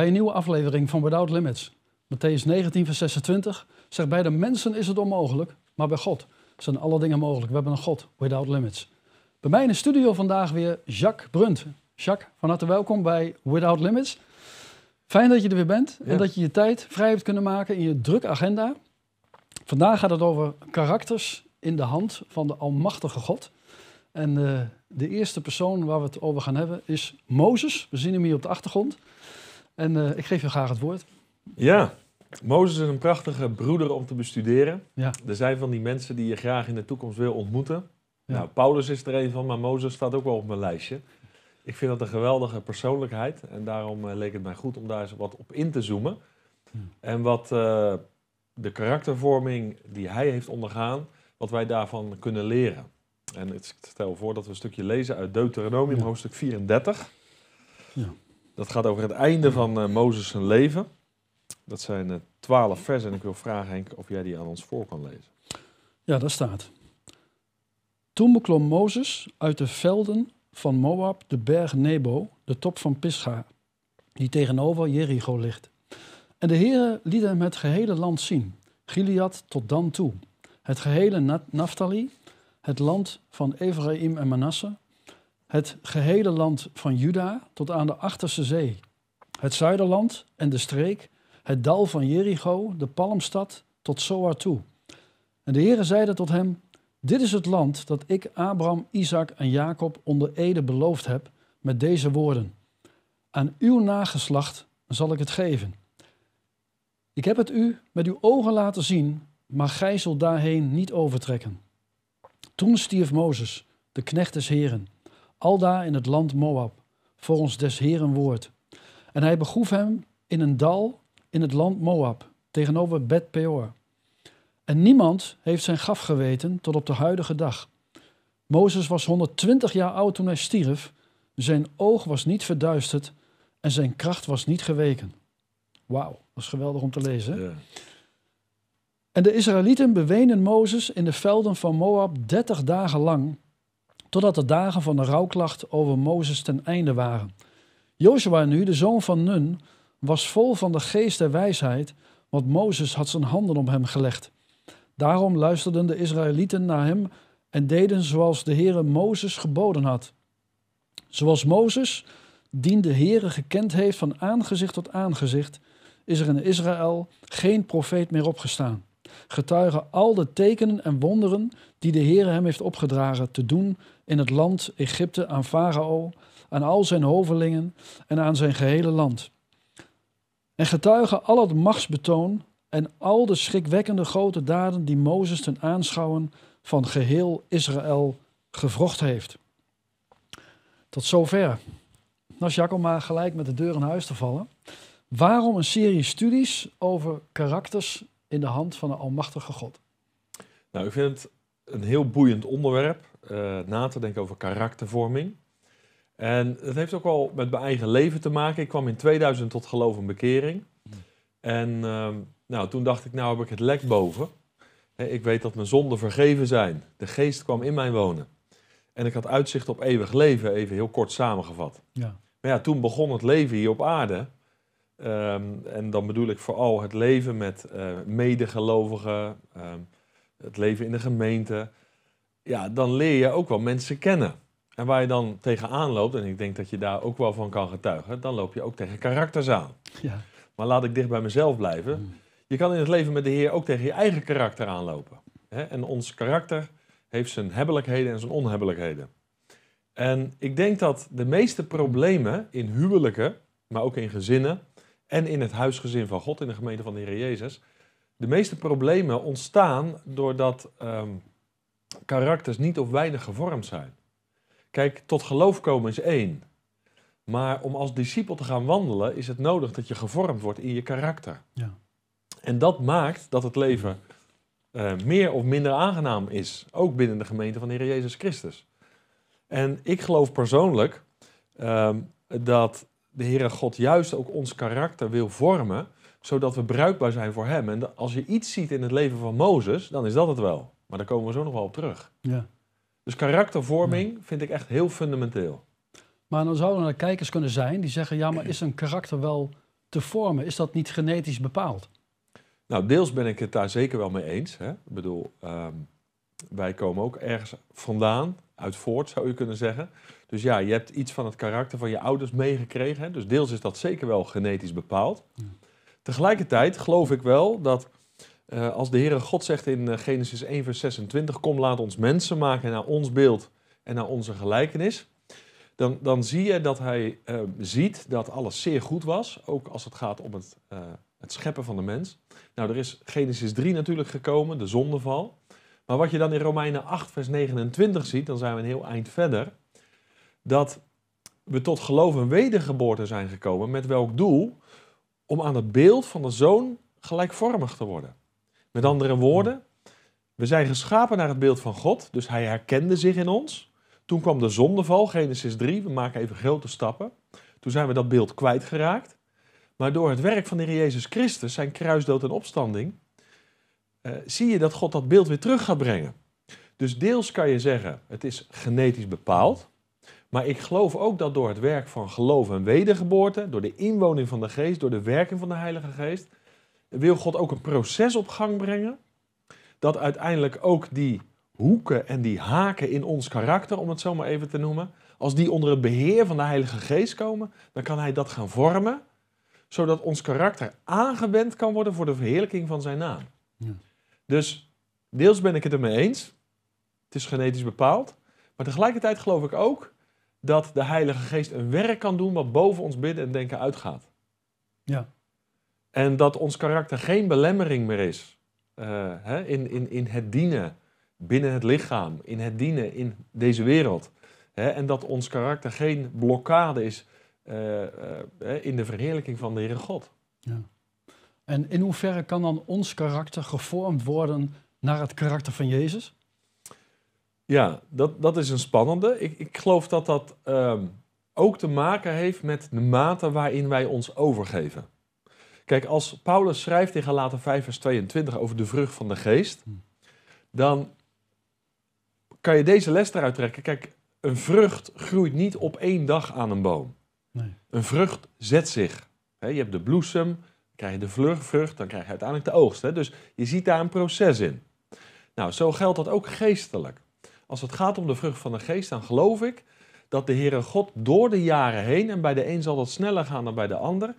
bij een nieuwe aflevering van Without Limits. Matthäus 19, vers 26 zegt: Bij de mensen is het onmogelijk, maar bij God zijn alle dingen mogelijk. We hebben een God, Without Limits. Bij mij in de studio vandaag weer Jacques Brunt. Jacques, van harte welkom bij Without Limits. Fijn dat je er weer bent en dat je je tijd vrij hebt kunnen maken in je drukke agenda. Vandaag gaat het over karakters in de hand van de Almachtige God. En eh, de eerste persoon waar we het over gaan hebben is Mozes. We zien hem hier op de achtergrond. En eh, ik geef je graag het woord. Ja, Mozes is een prachtige broeder om te bestuderen. Ja. Er zijn van die mensen die je graag in de toekomst wil ontmoeten. Nou, Paulus is er een van, maar Mozes staat ook wel op mijn lijstje. Ik vind dat een geweldige persoonlijkheid en daarom eh, leek het mij goed om daar eens wat op in te zoomen. En wat eh, de karaktervorming die hij heeft ondergaan, wat wij daarvan kunnen leren. En ik stel voor dat we een stukje lezen uit Deuteronomium, hoofdstuk 34. Ja. Dat gaat over het einde hmm. van eh, Mozes zijn leven. Dat zijn eh, twaalf versen en ik wil vragen Henk of jij die aan ons voor kan lezen. Ja, daar staat. Toen beklom Mozes uit de velden van Moab de berg Nebo, de top van Pisga, die tegenover Jericho ligt. En de Heere liet hem het gehele land zien, Gilead tot dan toe, het gehele Naftali, het land van Ephraim en Manasse, het gehele land van Juda tot aan de Achterse Zee, het zuiderland en de streek, het dal van Jericho, de palmstad, tot Soar toe. En de Heere zeide tot hem, dit is het land dat ik Abraham, Isaac en Jacob onder Ede beloofd heb met deze woorden. Aan uw nageslacht zal ik het geven. Ik heb het u met uw ogen laten zien, maar gij zult daarheen niet overtrekken. Toen stierf Mozes, de knecht des Heren alda in het land Moab, volgens des Heeren woord. En hij begroef hem in een dal in het land Moab, tegenover Bet Peor. En niemand heeft zijn gaf geweten tot op de huidige dag. Mozes was 120 jaar oud toen hij stierf. Zijn oog was niet verduisterd en zijn kracht was niet geweken. Wauw, dat is geweldig om te lezen. En de Israëlieten bewenen Mozes in de velden van Moab 30 dagen lang totdat de dagen van de rouwklacht over Mozes ten einde waren. Joshua nu, de zoon van Nun, was vol van de geest der wijsheid, want Mozes had zijn handen om hem gelegd. Daarom luisterden de Israëlieten naar hem en deden zoals de Heere Mozes geboden had. Zoals Mozes, die de Heere gekend heeft van aangezicht tot aangezicht, is er in Israël geen profeet meer opgestaan getuigen al de tekenen en wonderen die de Heer hem heeft opgedragen te doen in het land Egypte aan Farao, aan al zijn hovelingen en aan zijn gehele land. En getuigen al het machtsbetoon en al de schrikwekkende grote daden die Mozes ten aanschouwen van geheel Israël gevrocht heeft. Tot zover. Nou, is om maar gelijk met de deur in huis te vallen. Waarom een serie studies over karakters in de hand van een almachtige God? Nou, ik vind het een heel boeiend onderwerp. Eh, na te denken over karaktervorming. En het heeft ook al met mijn eigen leven te maken. Ik kwam in 2000 tot geloof en bekering. En ehm, nou, toen dacht ik, nou heb ik het lek boven. He, ik weet dat mijn zonden vergeven zijn. De geest kwam in mij wonen. En ik had uitzicht op eeuwig leven, even heel kort samengevat. Ja. Maar ja, toen begon het leven hier op aarde. Ehm, en dan bedoel ik vooral het leven met uh, medegelovigen, ehm, het leven in de gemeente. Ja, dan leer je ook wel mensen kennen. En waar je dan tegenaan loopt, en ik denk dat je daar ook wel van kan getuigen, dan loop je ook tegen karakters aan. Ja. Maar laat ik dicht bij mezelf blijven. Mm. Je kan in het leven met de Heer ook tegen je eigen karakter aanlopen. En ons karakter heeft zijn hebbelijkheden en zijn onhebbelijkheden. En ik denk dat de meeste problemen in huwelijken, maar ook in gezinnen, en in het huisgezin van God, in de gemeente van de Heer Jezus. De meeste problemen ontstaan doordat um, karakters niet of weinig gevormd zijn. Kijk, tot geloof komen is één. Maar om als discipel te gaan wandelen is het nodig dat je gevormd wordt in je karakter. Ja. En dat maakt dat het leven eh, meer of minder aangenaam is. Ook binnen de gemeente van de Heer Jezus Christus. En ik geloof persoonlijk ehm, dat de Heere God juist ook ons karakter wil vormen, zodat we bruikbaar zijn voor Hem. En als je iets ziet in het leven van Mozes, dan is dat het wel. Maar daar komen we zo nog wel op terug. Ja. Dus karaktervorming vind ik echt heel fundamenteel. Maar dan zouden er kijkers kunnen zijn die zeggen: ja, maar is een karakter wel te vormen? Is dat niet genetisch bepaald? Nou, deels ben ik het daar zeker wel mee eens. Hè? Ik bedoel, ehm, wij komen ook ergens vandaan uit voort, zou je kunnen zeggen. Dus ja, je hebt iets van het karakter van je ouders meegekregen. Dus deels is dat zeker wel genetisch bepaald. Tegelijkertijd geloof ik wel dat eh, als de Heere God zegt in eh, Genesis 1, vers 26: Kom, laat ons mensen maken naar ons beeld en naar onze gelijkenis. Dan, dan zie je dat hij eh, ziet dat alles zeer goed was, ook als het gaat om het, het scheppen van de mens. Nou, er is Genesis 3 natuurlijk gekomen, de zondeval. Maar wat je dan in Romeinen 8, vers 29 ziet, dan zijn we een heel eind verder, dat we tot geloof en wedergeboorte zijn gekomen. Met welk doel? Om aan het beeld van de zoon gelijkvormig te worden. Met andere woorden, we zijn geschapen naar het beeld van God, dus hij herkende zich in ons. Toen kwam de zondeval, Genesis 3, we maken even grote stappen. Toen zijn we dat beeld kwijtgeraakt. Maar door het werk van de Heer Jezus Christus, zijn kruisdood en opstanding, eh, zie je dat God dat beeld weer terug gaat brengen. Dus deels kan je zeggen, het is genetisch bepaald. Maar ik geloof ook dat door het werk van geloof en wedergeboorte, door de inwoning van de geest, door de werking van de Heilige Geest, wil God ook een proces op gang brengen. Dat uiteindelijk ook die hoeken en die haken in ons karakter, om het zo maar even te noemen, als die onder het beheer van de Heilige Geest komen, dan kan Hij dat gaan vormen, zodat ons karakter aangewend kan worden voor de verheerlijking van Zijn naam. Dus deels ben ik het ermee eens. Het is genetisch bepaald. Maar tegelijkertijd geloof ik ook dat de Heilige Geest een werk kan doen wat boven ons bidden en denken uitgaat. Ja. En dat ons karakter geen belemmering meer is eh, hè, in, in, in het dienen binnen het lichaam, in het dienen in deze wereld. Hè, en dat ons karakter geen blokkade is eh, eh, in de verheerlijking van de Heere God. Ja. En in hoeverre kan dan ons karakter gevormd worden naar het karakter van Jezus? Ja, dat, dat is een spannende. Ik, ik geloof dat dat ehm, ook te maken heeft met de mate waarin wij ons overgeven. Kijk, als Paulus schrijft in Galater 5 vers 22 over de vrucht van de geest, hm. dan kan je deze les eruit trekken. Kijk, een vrucht groeit niet op één dag aan een boom. Nee. Een vrucht zet zich. je hebt de bloesem, krijg je de vrucht, dan krijg je uiteindelijk de oogst. Hè? Dus je ziet daar een proces in. Nou, zo geldt dat ook geestelijk. Als het gaat om de vrucht van de geest, dan geloof ik dat de Heere God door de jaren heen, en bij de een zal dat sneller gaan dan bij de ander,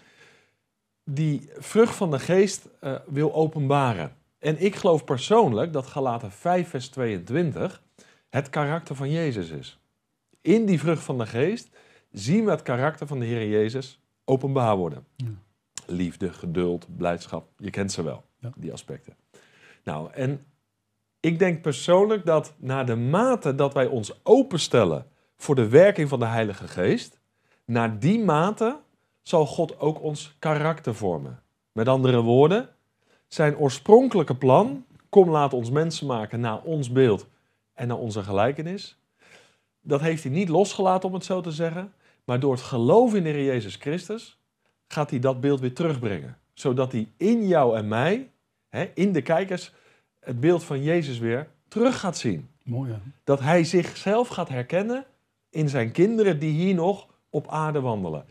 die vrucht van de geest eh, wil openbaren. En ik geloof persoonlijk dat Galaten 5, vers 22 het karakter van Jezus is. In die vrucht van de geest zien we het karakter van de Heer Jezus openbaar worden. Ja. Liefde, geduld, blijdschap. Je kent ze wel, die aspecten. Nou, en ik denk persoonlijk dat naar de mate dat wij ons openstellen voor de werking van de Heilige Geest, naar die mate zal God ook ons karakter vormen. Met andere woorden, zijn oorspronkelijke plan, kom laat ons mensen maken naar ons beeld en naar onze gelijkenis, dat heeft hij niet losgelaten om het zo te zeggen, maar door het geloof in de Heer Jezus Christus gaat hij dat beeld weer terugbrengen. Zodat hij in jou en mij, hè, in de kijkers, het beeld van Jezus weer terug gaat zien. Mooi, hè? Dat hij zichzelf gaat herkennen in zijn kinderen die hier nog op aarde wandelen.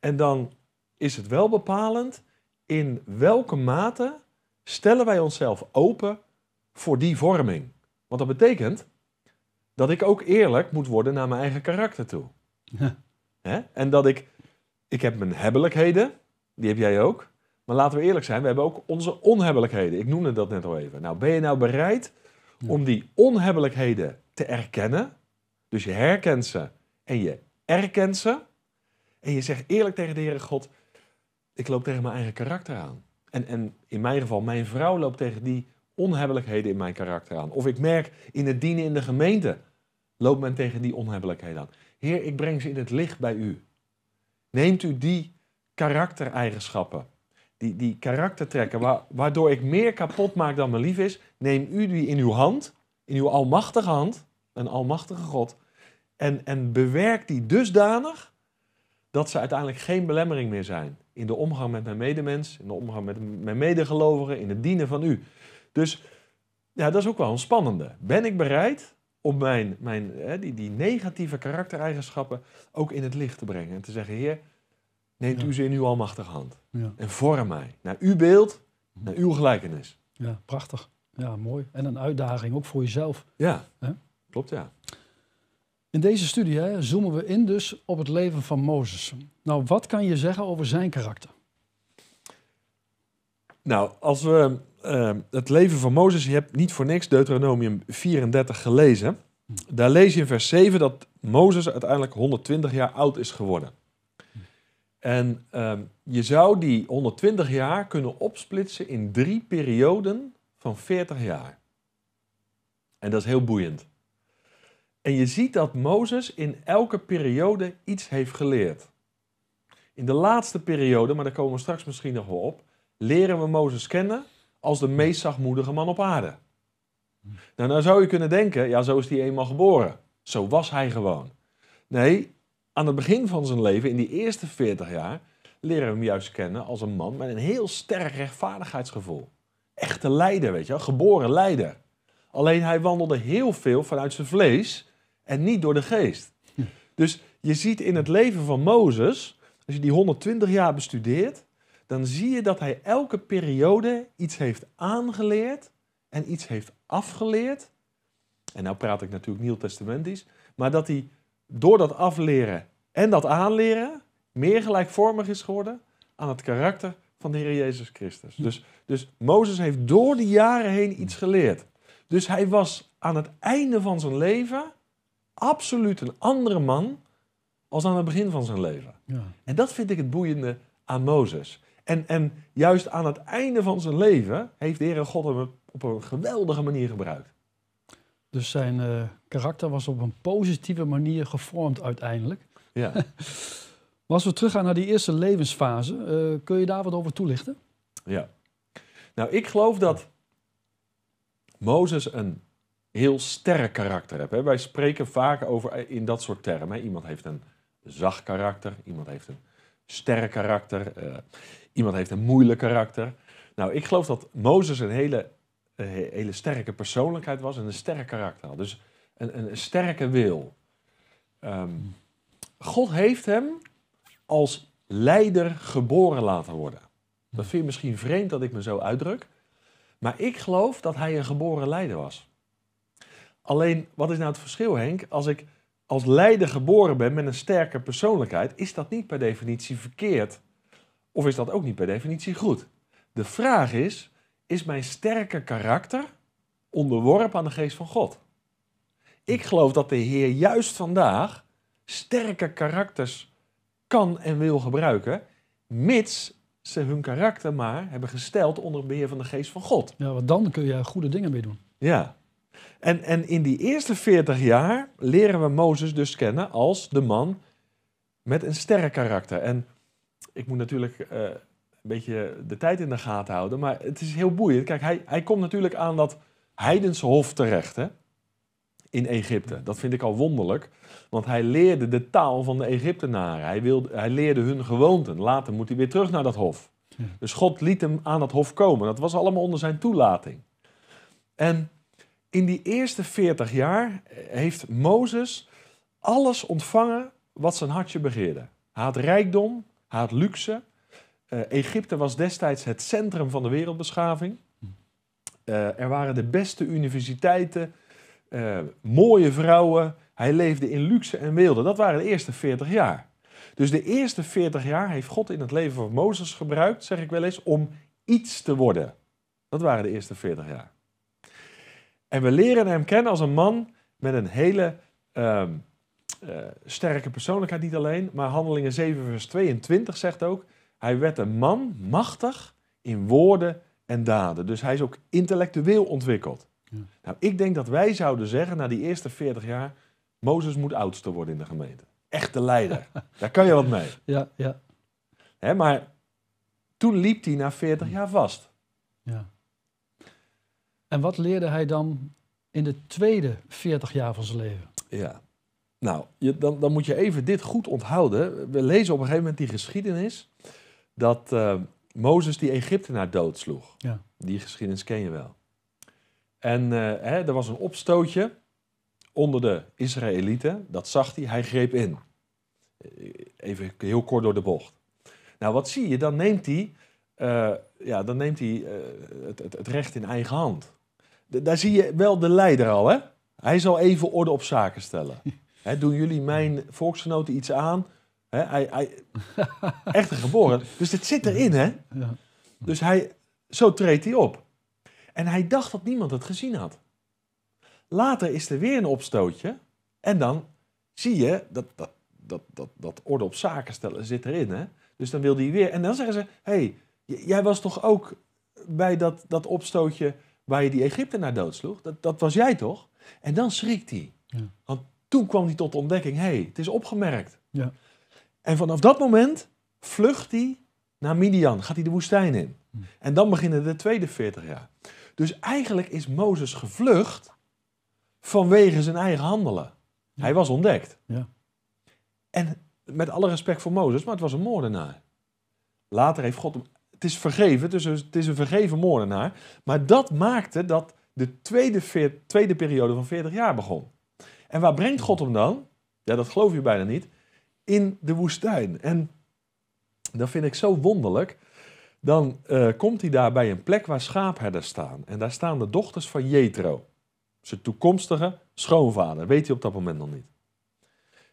En dan is het wel bepalend in welke mate stellen wij onszelf open voor die vorming. Want dat betekent dat ik ook eerlijk moet worden naar mijn eigen karakter toe. En dat ik ik heb mijn hebbelijkheden, die heb jij ook. Maar laten we eerlijk zijn, we hebben ook onze onhebbelijkheden. Ik noemde dat net al even. Nou, ben je nou bereid om die onhebbelijkheden te erkennen? Dus je herkent ze en je erkent ze. En je zegt eerlijk tegen de Heere God, ik loop tegen mijn eigen karakter aan. En, en in mijn geval, mijn vrouw loopt tegen die onhebbelijkheden in mijn karakter aan. Of ik merk in het dienen in de gemeente, loopt men tegen die onhebbelijkheden aan. Heer, ik breng ze in het licht bij u. Neemt u die karaktereigenschappen, die, die karaktertrekken, waardoor ik meer kapot maak dan me lief is, neem u die in uw hand, in uw almachtige hand, een almachtige God, en, en bewerk die dusdanig dat ze uiteindelijk geen belemmering meer zijn in de omgang met mijn medemens, in de omgang met mijn medegelovigen, in het dienen van u. Dus ja, dat is ook wel een spannende. Ben ik bereid om mijn, mijn, hè, die, die negatieve karaktereigenschappen ook in het licht te brengen. En te zeggen, Heer, neemt u ze in uw almachtige hand. En vorm mij naar uw beeld, mhm. naar uw gelijkenis. Ja, prachtig. Ja, mooi. En een uitdaging ook voor jezelf. Ja, klopt ja. In deze studie hè, zoomen we in dus op het leven van Mozes. Nou, wat kan je zeggen over zijn karakter? Nou, als we Ehm, het leven van Mozes, je hebt niet voor niks Deuteronomium 34 gelezen. Daar lees je in vers 7 dat Mozes uiteindelijk 120 jaar oud is geworden. En ehm, je zou die 120 jaar kunnen opsplitsen in drie perioden van 40 jaar. En dat is heel boeiend. En je ziet dat Mozes in elke periode iets heeft geleerd. In de laatste periode, maar daar komen we straks misschien nog wel op, leren we Mozes kennen als de meest zachtmoedige man op aarde. Nou, nou zou je kunnen denken, ja, zo is hij eenmaal geboren. Zo was hij gewoon. Nee, aan het begin van zijn leven, in die eerste 40 jaar, leren we hem juist kennen als een man met een heel sterk rechtvaardigheidsgevoel. Echte leider, weet je wel, geboren leider. Alleen hij wandelde heel veel vanuit zijn vlees en niet door de geest. Dus je ziet in het leven van Mozes, als je die 120 jaar bestudeert, dan zie je dat hij elke periode iets heeft aangeleerd en iets heeft afgeleerd. En nou praat ik natuurlijk Nieuw Testamentisch, maar dat hij door dat afleren en dat aanleren meer gelijkvormig is geworden aan het karakter van de Heer Jezus Christus. Dus, dus Mozes heeft door de jaren heen iets geleerd. Dus hij was aan het einde van zijn leven absoluut een andere man als aan het begin van zijn leven. Ja. En dat vind ik het boeiende aan Mozes. En, en juist aan het einde van zijn leven heeft de Heere God hem op een geweldige manier gebruikt. Dus zijn eh, karakter was op een positieve manier gevormd uiteindelijk. Ja. maar als we teruggaan naar die eerste levensfase, eh, kun je daar wat over toelichten? Ja. Nou, ik geloof dat Mozes een heel sterk karakter heeft. Wij spreken vaak over eh, in dat soort termen. Iemand heeft een zacht karakter, iemand heeft een sterk karakter. Eh, iemand heeft een moeilijk karakter. Nou, ik geloof dat Mozes een hele, eh, hele sterke persoonlijkheid was en een sterk karakter had. Dus een, een, sterke wil. Ehm, God heeft hem als leider geboren laten worden. Dat vind je misschien vreemd dat ik me zo uitdruk. Maar ik geloof dat hij een geboren leider was. Alleen, wat is nou het verschil, Henk? Als ik als leider geboren bent met een sterke persoonlijkheid, is dat niet per definitie verkeerd. Of is dat ook niet per definitie goed? De vraag is: is mijn sterke karakter onderworpen aan de geest van God? Ik geloof dat de Heer juist vandaag sterke karakters kan en wil gebruiken, mits ze hun karakter maar hebben gesteld onder het beheer van de geest van God. Ja, want dan kun je goede dingen mee doen. Ja, en, en in die eerste 40 jaar leren we Mozes dus kennen als de man met een karakter. En ik moet natuurlijk eh, een beetje de tijd in de gaten houden, maar het is heel boeiend. Kijk, hij, hij komt natuurlijk aan dat heidense hof terecht hè? in Egypte. Dat vind ik al wonderlijk, want hij leerde de taal van de Egyptenaren. Hij, wilde, hij leerde hun gewoonten. Later moet hij weer terug naar dat hof. Dus God liet hem aan dat hof komen. Dat was allemaal onder zijn toelating. En in die eerste 40 jaar eh, heeft Mozes alles ontvangen wat zijn hartje begeerde. Hij had rijkdom, hij had luxe. Eh, Egypte was destijds het centrum van de wereldbeschaving. Eh, er waren de beste universiteiten, mooie vrouwen. Hij leefde in luxe en weelde. Dat waren de eerste 40 jaar. Dus de eerste 40 jaar heeft God in het leven van Mozes gebruikt, zeg ik wel eens, om iets te worden. Dat waren de eerste 40 jaar. En we leren hem kennen als een man met een hele ehm, eh, sterke persoonlijkheid, niet alleen, maar Handelingen 7, vers 22 zegt ook: Hij werd een man machtig in woorden en daden. Dus hij is ook intellectueel ontwikkeld. Ja. Nou, ik denk dat wij zouden zeggen na die eerste 40 jaar: Mozes moet oudste worden in de gemeente. Echte leider. Daar kan je wat mee. Ja, ja. Hè, maar toen liep hij na 40 jaar vast. Ja. En wat leerde hij dan in de tweede 40 jaar van zijn leven? Ja, nou, je, dan, dan moet je even dit goed onthouden. We lezen op een gegeven moment die geschiedenis dat eh, Mozes die Egyptenaar doodsloeg. Ja. Die geschiedenis ken je wel. En uh, hè, er was een opstootje onder de Israëlieten. Dat zag hij, hij greep in. Eh, even heel kort door de bocht. Nou, wat zie je? Dan neemt hij, ja, dan neemt hij het, het, recht in eigen hand daar zie je wel de leider al, hè? Hij zal even orde op zaken stellen. He, doen jullie mijn volksgenoten iets aan? He, hij, hij, geboren. Dus dit zit erin, hè? Dus hij, zo treedt hij op. En hij dacht dat niemand het gezien had. Later is er weer een opstootje. En dan zie je dat, dat, dat, dat, orde op zaken stellen zit erin, hè? Dus dan wilde hij weer. En dan zeggen ze: hey, jij was toch ook bij dat, dat opstootje waar je die naar doodsloeg, dat, dat was jij toch? En dan schrikt hij. Ja. Want toen kwam hij tot de ontdekking, hé, hey, het is opgemerkt. Ja. En vanaf dat moment vlucht hij naar Midian, gaat hij de woestijn in. Hmm. En dan beginnen de tweede 40 jaar. Dus eigenlijk is Mozes gevlucht vanwege zijn eigen handelen. Hij was ontdekt. Ja. En met alle respect voor Mozes, maar het was een moordenaar. Later heeft God hem het is vergeven, dus het is een vergeven moordenaar. Maar dat maakte dat de tweede, tweede periode van 40 jaar begon. En waar brengt God hem dan? Ja, dat geloof je bijna niet. In de woestijn. En dat vind ik zo wonderlijk. Dan eh, komt hij daar bij een plek waar schaapherders staan. En daar staan de dochters van Jetro. Zijn toekomstige schoonvader. Weet hij op dat moment nog niet.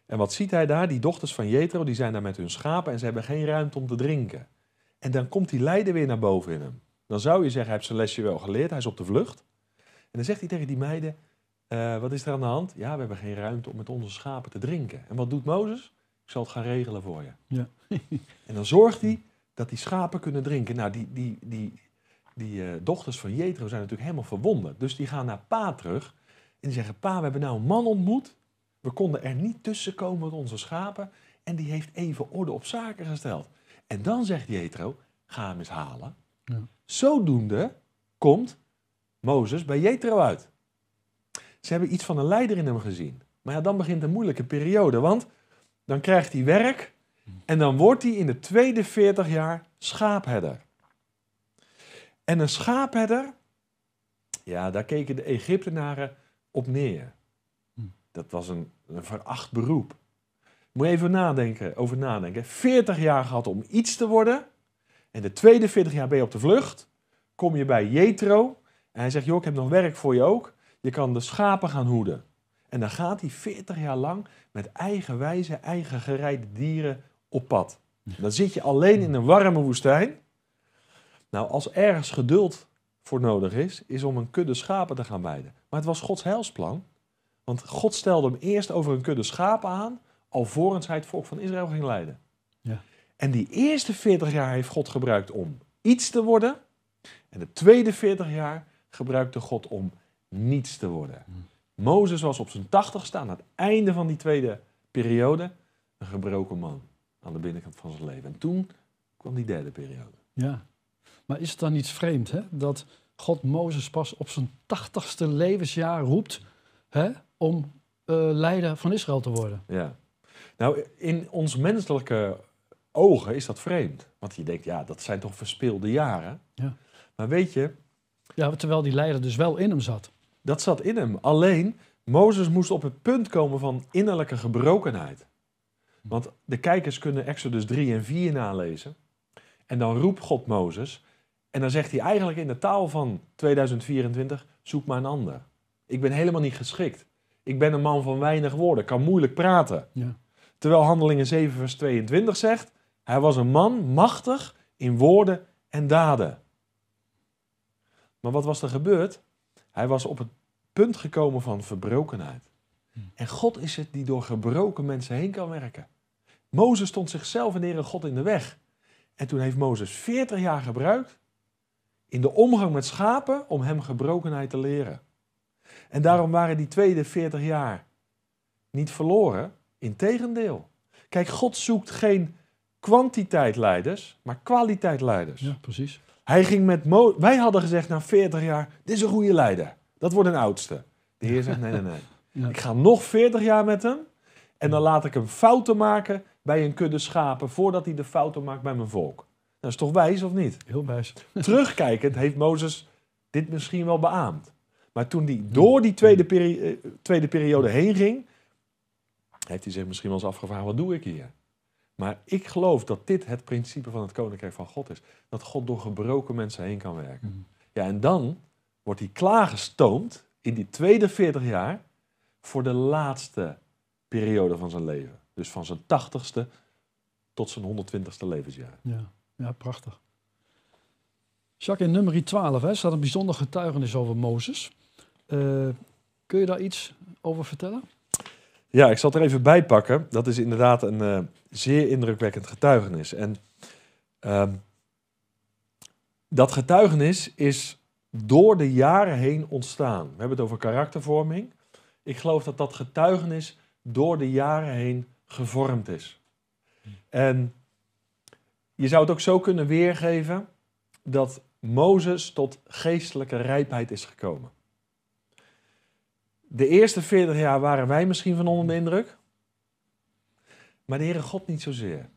En wat ziet hij daar? Die dochters van Jetro, die zijn daar met hun schapen en ze hebben geen ruimte om te drinken. En dan komt die lijden weer naar boven in hem. Dan zou je zeggen, hij heeft zijn lesje wel geleerd, hij is op de vlucht. En dan zegt hij tegen die meiden, eh, wat is er aan de hand? Ja, we hebben geen ruimte om met onze schapen te drinken. En wat doet Mozes? Ik zal het gaan regelen voor je. Ja. en dan zorgt hij dat die schapen kunnen drinken. Nou, die, die, die, die eh, dochters van Jethro zijn natuurlijk helemaal verwonderd. Dus die gaan naar pa terug en die zeggen, pa, we hebben nou een man ontmoet. We konden er niet tussen komen met onze schapen. En die heeft even orde op zaken gesteld. En dan zegt Jethro, ga hem eens halen. Zodoende komt Mozes bij Jethro uit. Ze hebben iets van een leider in hem gezien. Maar ja, dan begint een moeilijke periode, want dan krijgt hij werk en dan wordt hij in de tweede 40 jaar schaapherder. En een schaapherder, ja, daar keken de Egyptenaren op neer. Hm. Dat was een veracht beroep. Moet je even nadenken, over nadenken. 40 jaar gehad om iets te worden. En de tweede 40 jaar ben je op de vlucht. Kom je bij Jetro. En hij zegt, joh, ik heb nog werk voor je ook. Je kan de schapen gaan hoeden. En dan gaat hij 40 jaar lang met eigen wijze, eigen gerijde dieren op pad. Dan zit je alleen in een warme woestijn. Nou, als ergens geduld voor nodig is, is om een kudde schapen te gaan weiden. Maar het was Gods helsplan, Want God stelde hem eerst over een kudde schapen aan alvorens hij het volk van Israël ging leiden. Ja. En die eerste 40 jaar heeft God gebruikt om iets te worden. En de tweede 40 jaar gebruikte God om niets te worden. Hmm. Mozes was op zijn tachtigste aan het einde van die tweede periode een gebroken man aan de binnenkant van zijn leven. En toen kwam die derde periode. Ja, maar is het dan niet vreemd hè? dat God Mozes pas op zijn tachtigste levensjaar roept hè? om uh, leider van Israël te worden? Ja. Nou, in ons menselijke ogen is dat vreemd. Want je denkt, ja, dat zijn toch verspeelde jaren. Ja. Maar weet je... Ja, terwijl die leider dus wel in hem zat. Dat zat in hem. Alleen, Mozes moest op het punt komen van innerlijke gebrokenheid. Want de kijkers kunnen Exodus 3 en 4 nalezen. En dan roept God Mozes. En dan zegt hij eigenlijk in de taal van 2024: zoek maar een ander. Ik ben helemaal niet geschikt. Ik ben een man van weinig woorden, kan moeilijk praten. Ja. Terwijl Handelingen 7, vers 22 zegt: Hij was een man machtig in woorden en daden. Maar wat was er gebeurd? Hij was op het punt gekomen van verbrokenheid. Hm. En God is het die door gebroken mensen heen kan werken. Mozes stond zichzelf en Heere God in de weg. En toen heeft Mozes 40 jaar gebruikt in de omgang met schapen om hem gebrokenheid te leren. En daarom waren die tweede 40 jaar niet verloren, Integendeel. Kijk, God zoekt geen kwantiteit leiders, maar kwaliteit leiders. Ja, precies. Hij ging met Mo Wij hadden gezegd na 40 jaar, dit is een goede leider. Dat wordt een oudste. De Heer zegt, nee, nee, nee. Ik ga nog 40 jaar met hem. En dan laat ik hem fouten maken bij een kudde schapen... voordat hij de fouten maakt bij mijn volk. Dat is toch wijs of niet? Heel wijs. Terugkijkend heeft Mozes dit misschien wel beaamd. Maar toen hij door die tweede, peri eh, tweede periode heen ging, heeft hij zich misschien wel eens afgevraagd: wat doe ik hier? Maar ik geloof dat dit het principe van het koninkrijk van God is: dat God door gebroken mensen heen kan werken. Mhm. Ja, en dan wordt hij klaargestoomd in die tweede 40 jaar voor de laatste periode van zijn leven. Dus van zijn 80ste tot zijn 120ste levensjaar. Ja, ja prachtig. Jacques, in nummer 12 hè, staat een bijzonder getuigenis over Mozes. Eh, kun je daar iets over vertellen? Ja, ik zal het er even bij pakken. Dat is inderdaad een eh, zeer indrukwekkend getuigenis. En ehm, dat getuigenis is door de jaren heen ontstaan. We hebben het over karaktervorming. Ik geloof dat dat getuigenis door de jaren heen gevormd is. En je zou het ook zo kunnen weergeven dat Mozes tot geestelijke rijpheid is gekomen. De eerste 40 jaar waren wij misschien van onder de indruk, maar de Heere God niet zozeer.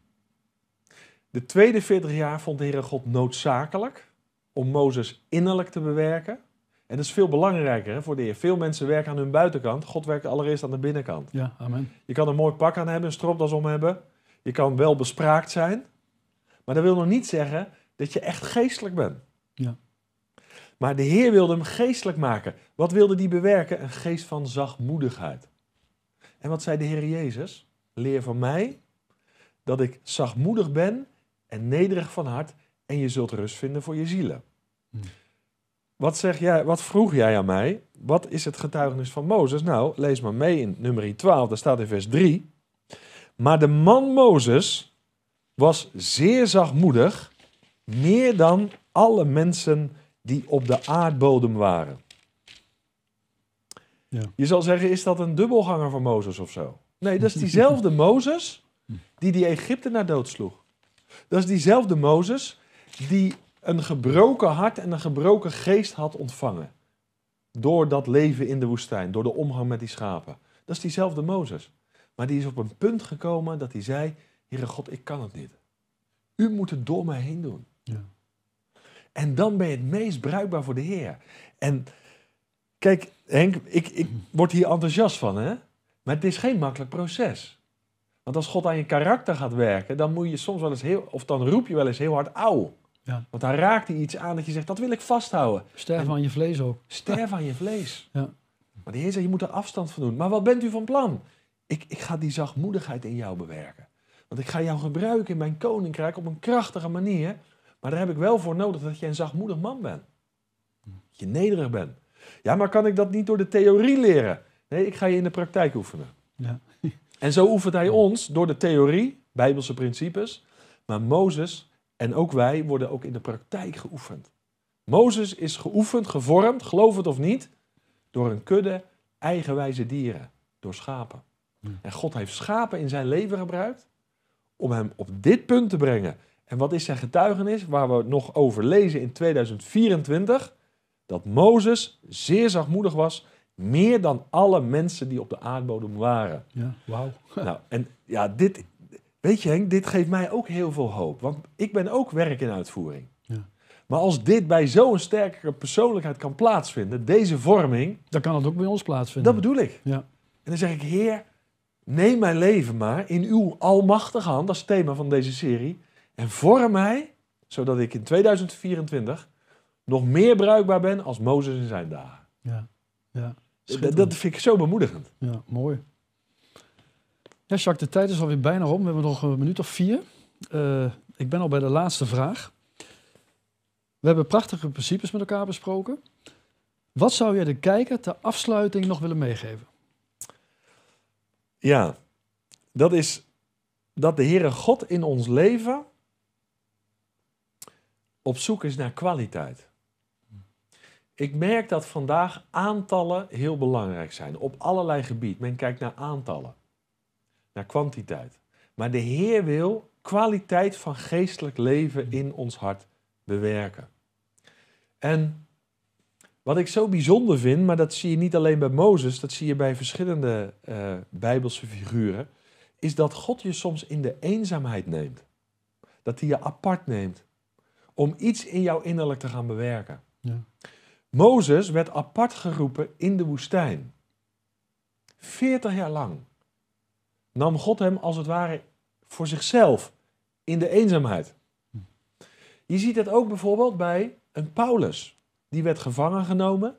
De tweede 40 jaar vond de Heere God noodzakelijk om Mozes innerlijk te bewerken. En dat is veel belangrijker voor de Heer. Veel mensen werken aan hun buitenkant. God werkt allereerst aan de binnenkant. Ja, amen. Je kan een mooi pak aan hebben, een stropdas om hebben. Je kan wel bespraakt zijn. Maar dat wil nog niet zeggen dat je echt geestelijk bent. Ja. Maar de Heer wilde hem geestelijk maken. Wat wilde die bewerken? Een geest van zachtmoedigheid. En wat zei de Heer Jezus? Leer van mij dat ik zachtmoedig ben en nederig van hart en je zult rust vinden voor je zielen. Hmm. Wat, zeg jij, wat vroeg jij aan mij? Wat is het getuigenis van Mozes? Nou, lees maar mee in nummer 12, daar staat in vers 3. Maar de man Mozes was zeer zachtmoedig, meer dan alle mensen die op de aardbodem waren. Ja. Je zal zeggen, is dat een dubbelganger van Mozes of zo? Nee, dat is diezelfde Mozes die die dood sloeg. Dat is diezelfde Mozes die een gebroken hart en een gebroken geest had ontvangen. Door dat leven in de woestijn, door de omgang met die schapen. Dat is diezelfde Mozes. Maar die is op een punt gekomen dat hij zei: Heere God, ik kan het niet. U moet het door mij heen doen. Ja. En dan ben je het meest bruikbaar voor de Heer. En kijk, Henk, ik, ik word hier enthousiast van, hè? Maar het is geen makkelijk proces. Want als God aan je karakter gaat werken, dan moet je soms wel eens heel, of dan roep je wel eens heel hard auw. Ja. Want dan raakt hij iets aan dat je zegt, dat wil ik vasthouden. Sterf en, aan je vlees ook. Sterf aan je vlees. Ja. Maar de Heer zegt, je moet er afstand van doen. Maar wat bent u van plan? Ik, ik ga die zachtmoedigheid in jou bewerken. Want ik ga jou gebruiken in mijn koninkrijk op een krachtige manier. Maar daar heb ik wel voor nodig dat je een zachtmoedig man bent. Hm. Dat je nederig bent. Ja, maar kan ik dat niet door de theorie leren? Nee, ik ga je in de praktijk oefenen. Ja. En zo oefent hij ons door de theorie, bijbelse principes. Maar Mozes en ook wij worden ook in de praktijk geoefend. Mozes is geoefend, gevormd, geloof het of niet, door een kudde eigenwijze dieren, door schapen. Hm. En God heeft schapen in zijn leven gebruikt om hem op dit punt te brengen. En wat is zijn getuigenis waar we nog over lezen in 2024? Dat Mozes zeer zachtmoedig was, meer dan alle mensen die op de aardbodem waren. Ja, wauw. Nou, en ja, dit, weet je Henk, dit geeft mij ook heel veel hoop. Want ik ben ook werk in uitvoering. Ja. Maar als dit bij zo'n sterkere persoonlijkheid kan plaatsvinden, deze vorming... Dan kan het ook bij ons plaatsvinden. Dat bedoel ik. Ja. En dan zeg ik, heer, neem mijn leven maar in uw almachtige hand. Dat is het thema van deze serie. En vorm mij, zodat ik in 2024 nog meer bruikbaar ben als Mozes in zijn dagen. Ja, ja. Dat, vind ik zo bemoedigend. Ja, mooi. Ja, Jacques, de tijd is alweer bijna om. We hebben nog een minuut of vier. Eh, ik ben al bij de laatste vraag. We hebben prachtige principes met elkaar besproken. Wat zou jij de kijker ter afsluiting nog willen meegeven? Ja, dat is dat de Heere God in ons leven op zoek is naar kwaliteit. Ik merk dat vandaag aantallen heel belangrijk zijn op allerlei gebieden. Men kijkt naar aantallen, naar kwantiteit. Maar de Heer wil kwaliteit van geestelijk leven in ons hart bewerken. En wat ik zo bijzonder vind, maar dat zie je niet alleen bij Mozes, dat zie je bij verschillende eh, Bijbelse figuren, is dat God je soms in de eenzaamheid neemt. Dat hij je apart neemt om iets in jouw innerlijk te gaan bewerken. Ja. Mozes werd apart geroepen in de woestijn. 40 jaar lang nam God hem als het ware voor zichzelf in de eenzaamheid. Hm. Je ziet dat ook bijvoorbeeld bij een Paulus. Die werd gevangen genomen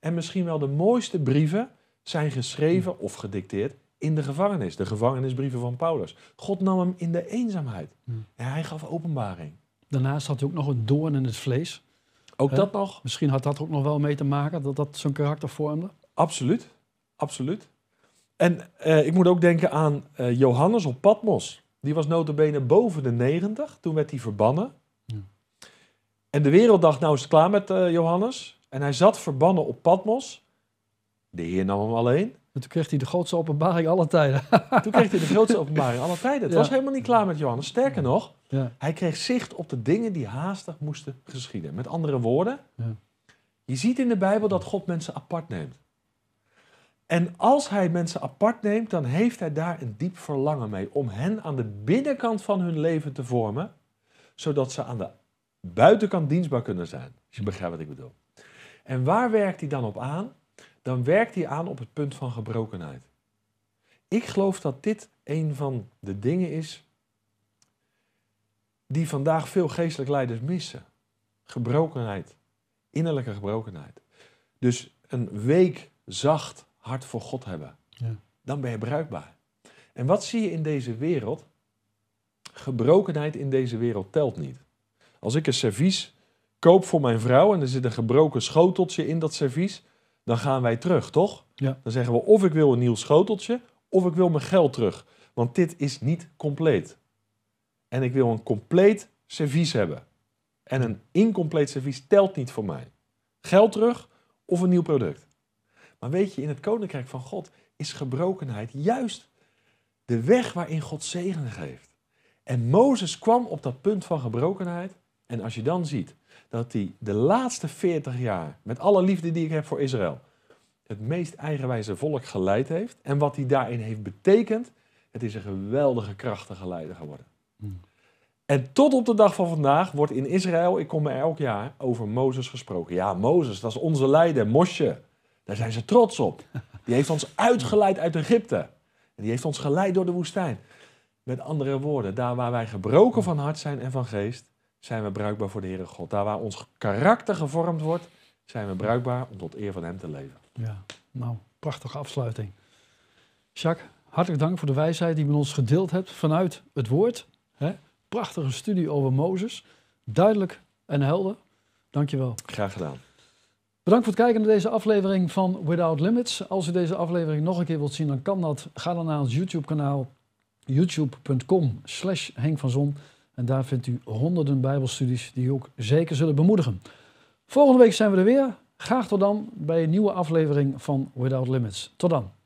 en misschien wel de mooiste brieven zijn geschreven hm. of gedicteerd in de gevangenis. De gevangenisbrieven van Paulus. God nam hem in de eenzaamheid. Hm. En hij gaf openbaring. Daarnaast had hij ook nog een doorn in het vlees. Ook dat nog? Misschien had dat ook nog wel mee te maken, dat dat zijn karakter vormde. Absoluut, absoluut. En eh, ik moet ook denken aan eh, Johannes op Patmos. Die was notabene boven de 90, toen werd hij verbannen. Ja. En de wereld dacht, nou is het klaar met eh, Johannes. En hij zat verbannen op Patmos. De Heer nam hem alleen. En toen kreeg hij de grootste openbaring alle tijden. toen kreeg hij de grootste openbaring alle tijden. Het was helemaal niet klaar met Johannes. Sterker nog, ja. hij kreeg zicht op de dingen die haastig moesten geschieden. Met andere woorden, ja. je ziet in de Bijbel dat God mensen apart neemt. En als hij mensen apart neemt, dan heeft hij daar een diep verlangen mee om hen aan de binnenkant van hun leven te vormen, zodat ze aan de buitenkant dienstbaar kunnen zijn. Als je begrijpt wat ik bedoel. En waar werkt hij dan op aan? dan werkt hij aan op het punt van gebrokenheid. Ik geloof dat dit een van de dingen is die vandaag veel geestelijk leiders missen. Gebrokenheid, innerlijke gebrokenheid. Dus een week zacht hart voor God hebben. Ja. Dan ben je bruikbaar. En wat zie je in deze wereld? Gebrokenheid in deze wereld telt niet. Als ik een servies koop voor mijn vrouw en er zit een gebroken schoteltje in dat servies, dan gaan wij terug, toch? Dan zeggen we of ik wil een nieuw schoteltje of ik wil mijn geld terug. Want dit is niet compleet. En ik wil een compleet servies hebben. En een incompleet servies telt niet voor mij. Geld terug of een nieuw product. Maar weet je, in het koninkrijk van God is gebrokenheid juist de weg waarin God zegen geeft. En Mozes kwam op dat punt van gebrokenheid. En als je dan ziet dat hij de laatste 40 jaar, met alle liefde die ik heb voor Israël, het meest eigenwijze volk geleid heeft. En wat hij daarin heeft betekend, het is een geweldige krachtige leider geworden. Hmm. En tot op de dag van vandaag wordt in Israël, ik kom er elk jaar, over Mozes gesproken. Ja, Mozes, dat is onze leider, Mosje. Daar zijn ze trots op. Die heeft ons uitgeleid uit Egypte. En die heeft ons geleid door de woestijn. Met andere woorden, daar waar wij gebroken van hart zijn en van geest, zijn we bruikbaar voor de Heere God. Daar waar ons karakter gevormd wordt, zijn we bruikbaar om tot eer van Hem te leven. Ja, nou, prachtige afsluiting. Jacques, hartelijk dank voor de wijsheid die je met ons gedeeld hebt vanuit het woord. Hè? Prachtige studie over Mozes. Duidelijk en helder. Dankjewel. Graag gedaan. Bedankt voor het kijken naar deze aflevering van Without Limits. Als u deze aflevering nog een keer wilt zien, dan kan dat. Ga dan naar ons YouTube-kanaal youtube.com slash van Zon. En daar vindt u honderden Bijbelstudies die u ook zeker zullen bemoedigen. Volgende week zijn we er weer. Graag tot dan bij een nieuwe aflevering van Without Limits. Tot dan.